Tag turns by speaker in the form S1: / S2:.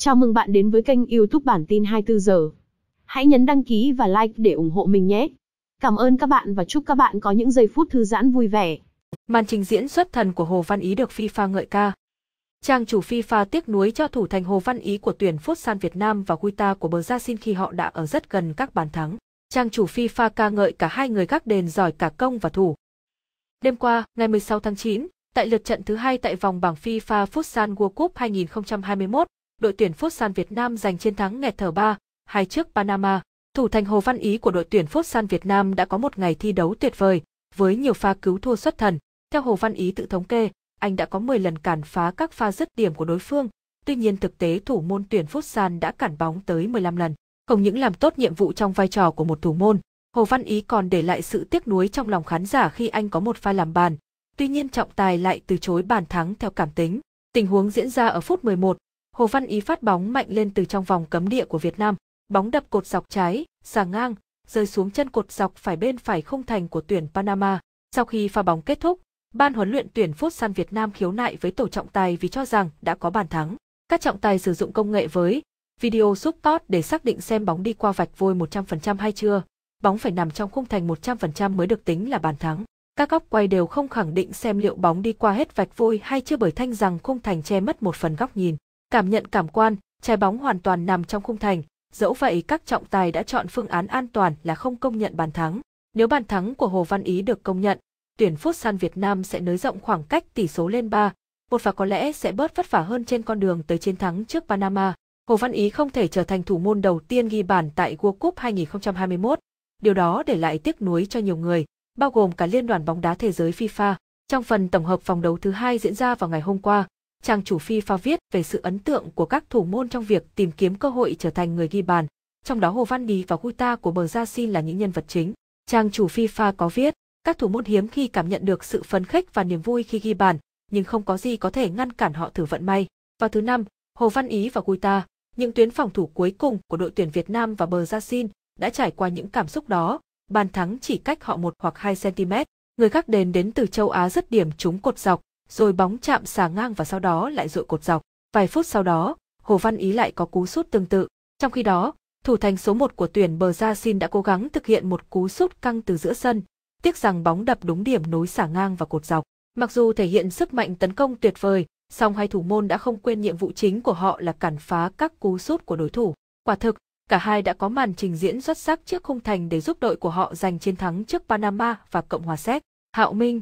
S1: Chào mừng bạn đến với kênh YouTube bản tin 24 giờ. Hãy nhấn đăng ký và like để ủng hộ mình nhé. Cảm ơn các bạn và chúc các bạn có những giây phút thư giãn vui vẻ. Màn trình diễn xuất thần của Hồ Văn Ý được FIFA ngợi ca. Trang chủ FIFA tiếc nuối cho thủ thành Hồ Văn Ý của tuyển Futsal Việt Nam và Guita của Bờ Brazil khi họ đã ở rất gần các bàn thắng. Trang chủ FIFA ca ngợi cả hai người các đền giỏi cả công và thủ. Đêm qua, ngày 16 tháng 9, tại lượt trận thứ hai tại vòng bảng FIFA Futsal World Cup 2021, đội tuyển Futsal Việt Nam giành chiến thắng nghẹt thở 3, 2 trước Panama. Thủ thành Hồ Văn Ý của đội tuyển Futsal Việt Nam đã có một ngày thi đấu tuyệt vời, với nhiều pha cứu thua xuất thần. Theo Hồ Văn Ý tự thống kê, anh đã có 10 lần cản phá các pha dứt điểm của đối phương. Tuy nhiên thực tế thủ môn tuyển Futsal đã cản bóng tới 15 lần. Không những làm tốt nhiệm vụ trong vai trò của một thủ môn, Hồ Văn Ý còn để lại sự tiếc nuối trong lòng khán giả khi anh có một pha làm bàn. Tuy nhiên trọng tài lại từ chối bàn thắng theo cảm tính. Tình huống diễn ra ở phút 11, Hồ Văn Ý phát bóng mạnh lên từ trong vòng cấm địa của Việt Nam, bóng đập cột dọc trái, xà ngang, rơi xuống chân cột dọc phải bên phải không thành của tuyển Panama. Sau khi pha bóng kết thúc, ban huấn luyện tuyển phút săn Việt Nam khiếu nại với tổ trọng tài vì cho rằng đã có bàn thắng. Các trọng tài sử dụng công nghệ với video xúc tót để xác định xem bóng đi qua vạch vôi 100% hay chưa. Bóng phải nằm trong khung thành 100% mới được tính là bàn thắng. Các góc quay đều không khẳng định xem liệu bóng đi qua hết vạch vôi hay chưa bởi thanh rằng khung thành che mất một phần góc nhìn. Cảm nhận cảm quan, trái bóng hoàn toàn nằm trong khung thành, dẫu vậy các trọng tài đã chọn phương án an toàn là không công nhận bàn thắng. Nếu bàn thắng của Hồ Văn Ý được công nhận, tuyển phút san Việt Nam sẽ nới rộng khoảng cách tỷ số lên 3, một và có lẽ sẽ bớt vất vả hơn trên con đường tới chiến thắng trước Panama. Hồ Văn Ý không thể trở thành thủ môn đầu tiên ghi bàn tại World Cup 2021. Điều đó để lại tiếc nuối cho nhiều người, bao gồm cả Liên đoàn bóng đá thế giới FIFA. Trong phần tổng hợp vòng đấu thứ hai diễn ra vào ngày hôm qua, trang chủ FIFA viết về sự ấn tượng của các thủ môn trong việc tìm kiếm cơ hội trở thành người ghi bàn, trong đó Hồ Văn Đi và Guta của bờ Gia Sin là những nhân vật chính. Trang chủ FIFA có viết, các thủ môn hiếm khi cảm nhận được sự phấn khích và niềm vui khi ghi bàn, nhưng không có gì có thể ngăn cản họ thử vận may. Vào thứ năm, Hồ Văn Ý và Guita, những tuyến phòng thủ cuối cùng của đội tuyển Việt Nam và bờ Gia Sin đã trải qua những cảm xúc đó, bàn thắng chỉ cách họ một hoặc 2 cm. Người khác đền đến từ châu Á rất điểm chúng cột dọc, rồi bóng chạm xả ngang và sau đó lại dội cột dọc. Vài phút sau đó, Hồ Văn Ý lại có cú sút tương tự. Trong khi đó, thủ thành số 1 của tuyển bờ Gia xin đã cố gắng thực hiện một cú sút căng từ giữa sân, tiếc rằng bóng đập đúng điểm nối xả ngang và cột dọc. Mặc dù thể hiện sức mạnh tấn công tuyệt vời, song hai thủ môn đã không quên nhiệm vụ chính của họ là cản phá các cú sút của đối thủ. Quả thực, cả hai đã có màn trình diễn xuất sắc trước khung thành để giúp đội của họ giành chiến thắng trước Panama và Cộng hòa Séc. Hạo Minh,